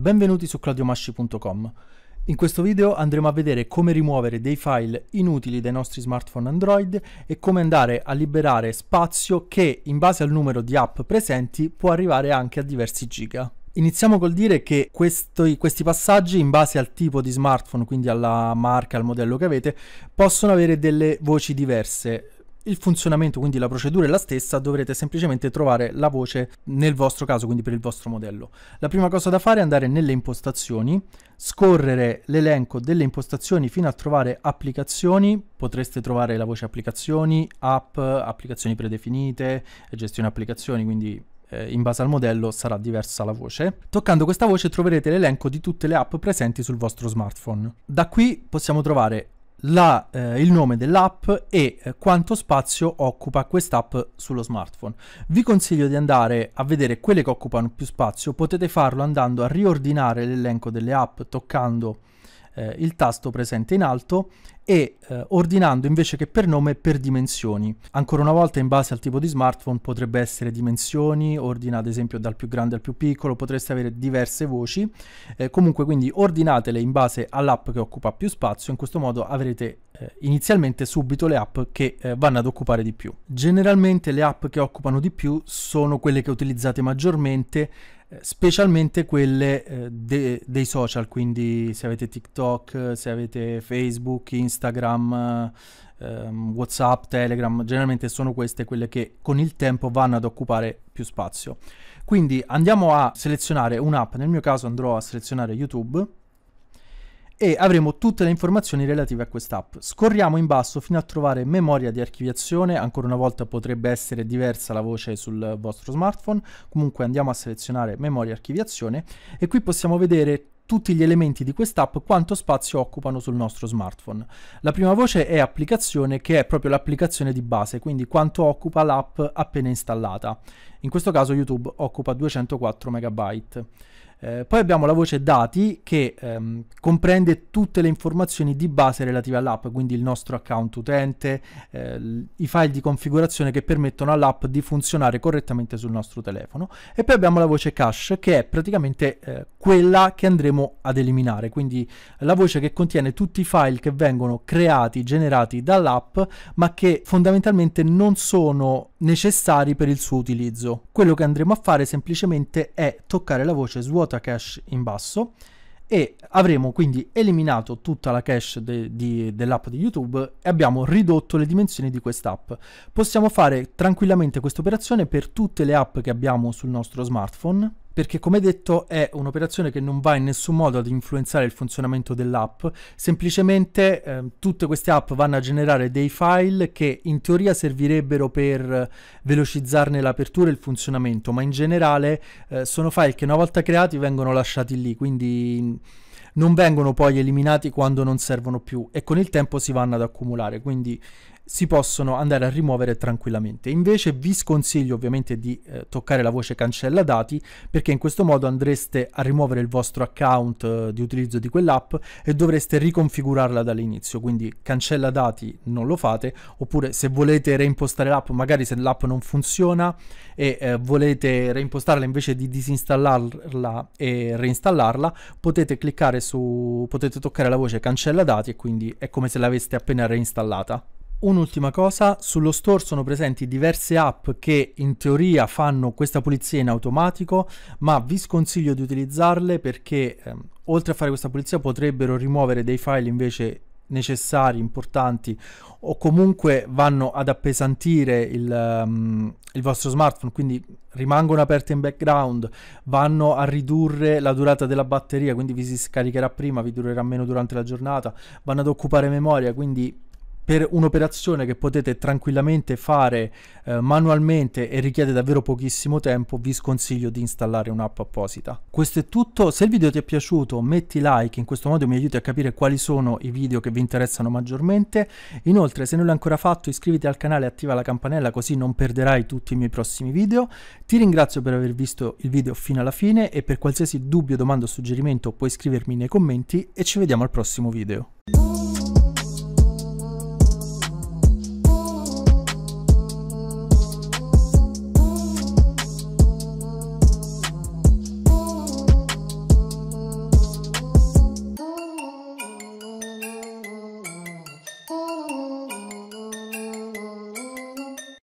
benvenuti su claudiomasci.com. In questo video andremo a vedere come rimuovere dei file inutili dai nostri smartphone Android e come andare a liberare spazio che, in base al numero di app presenti, può arrivare anche a diversi giga. Iniziamo col dire che questi, questi, passaggi, in base al tipo di smartphone, quindi alla marca, al modello che avete, possono avere delle voci diverse. Il funzionamento, quindi la procedura è la stessa, dovrete semplicemente trovare la voce nel vostro caso, quindi per il vostro modello. La prima cosa da fare è andare nelle impostazioni, scorrere l'elenco delle impostazioni fino a trovare applicazioni, potreste trovare la voce applicazioni, app, applicazioni predefinite, gestione applicazioni, quindi eh, in base al modello sarà diversa la voce. Toccando questa voce troverete l'elenco di tutte le app presenti sul vostro smartphone. Da qui possiamo trovare la, eh, il nome dell'app e eh, quanto spazio occupa quest'app sullo smartphone. Vi consiglio di andare a vedere quelle che occupano più spazio, potete farlo andando a riordinare l'elenco delle app toccando eh, il tasto presente in alto e eh, ordinando invece che per nome per dimensioni. Ancora una volta in base al tipo di smartphone potrebbe essere dimensioni, ordina ad esempio dal più grande al più piccolo, potreste avere diverse voci, eh, comunque quindi ordinatele in base all'app che occupa più spazio, in questo modo avrete eh, inizialmente subito le app che eh, vanno ad occupare di più. Generalmente le app che occupano di più sono quelle che utilizzate maggiormente eh, specialmente quelle eh, de- dei social, quindi se avete TikTok, se avete Facebook, Instagram, ehm, WhatsApp, Telegram, generalmente sono queste quelle che con il tempo vanno ad occupare più spazio. Quindi andiamo a selezionare un'app, nel mio caso andrò a selezionare YouTube e avremo tutte le informazioni relative a quest'app. Scorriamo in basso fino a trovare memoria di archiviazione, ancora una volta potrebbe essere diversa la voce sul vostro smartphone, comunque andiamo a selezionare memoria archiviazione e qui possiamo vedere tutti gli elementi di quest'app quanto spazio occupano sul nostro smartphone. La prima voce è applicazione che è proprio l'applicazione di base, quindi quanto occupa l'app appena installata. In questo caso YouTube occupa 204 MB. Eh, poi abbiamo la voce dati che ehm, comprende tutte le informazioni di base relative all'app, quindi il nostro account utente, eh, i file di configurazione che permettono all'app di funzionare correttamente sul nostro telefono. E poi abbiamo la voce cache che è praticamente eh, quella che andremo ad eliminare, quindi la voce che contiene tutti i file che vengono creati, generati dall'app, ma che fondamentalmente non sono necessari per il suo utilizzo. Quello che andremo a fare semplicemente è toccare la voce svuota cache in basso e avremo quindi eliminato tutta la cache de, de, dell'app di YouTube e abbiamo ridotto le dimensioni di quest'app. Possiamo fare tranquillamente questa operazione per tutte le app che abbiamo sul nostro smartphone perché come detto è un'operazione che non va in nessun modo ad influenzare il funzionamento dell'app, semplicemente eh, tutte queste app vanno a generare dei file che in teoria servirebbero per eh, velocizzarne l'apertura e il funzionamento, ma in generale eh, sono file che una volta creati vengono lasciati lì, quindi mm, non vengono poi eliminati quando non servono più e con il tempo si vanno ad accumulare, quindi si possono andare a rimuovere tranquillamente. Invece vi sconsiglio ovviamente di eh, toccare la voce cancella dati perché in questo modo andreste a rimuovere il vostro account eh, di utilizzo di quell'app e dovreste riconfigurarla dall'inizio, quindi cancella dati non lo fate, oppure se volete reimpostare l'app, magari se l'app non funziona e eh, volete reimpostarla invece di disinstallarla e reinstallarla, potete cliccare su potete toccare la voce cancella dati e quindi è come se l'aveste appena reinstallata. Un'ultima cosa, sullo store sono presenti diverse app che in teoria fanno questa pulizia in automatico, ma vi sconsiglio di utilizzarle perché ehm, oltre a fare questa pulizia potrebbero rimuovere dei file invece necessari, importanti o comunque vanno ad appesantire il, um, il, vostro smartphone, quindi rimangono aperte in background, vanno a ridurre la durata della batteria, quindi vi si scaricherà prima, vi durerà meno durante la giornata, vanno ad occupare memoria, quindi per un'operazione che potete tranquillamente fare eh, manualmente e richiede davvero pochissimo tempo, vi sconsiglio di installare un'app apposita. Questo è tutto, se il video ti è piaciuto metti like, in questo modo mi aiuti a capire quali sono i video che vi interessano maggiormente. Inoltre se non l'hai ancora fatto iscriviti al canale e attiva la campanella così non perderai tutti i miei prossimi video. Ti ringrazio per aver visto il video fino alla fine e per qualsiasi dubbio, domanda o suggerimento puoi scrivermi nei commenti e ci vediamo al prossimo video.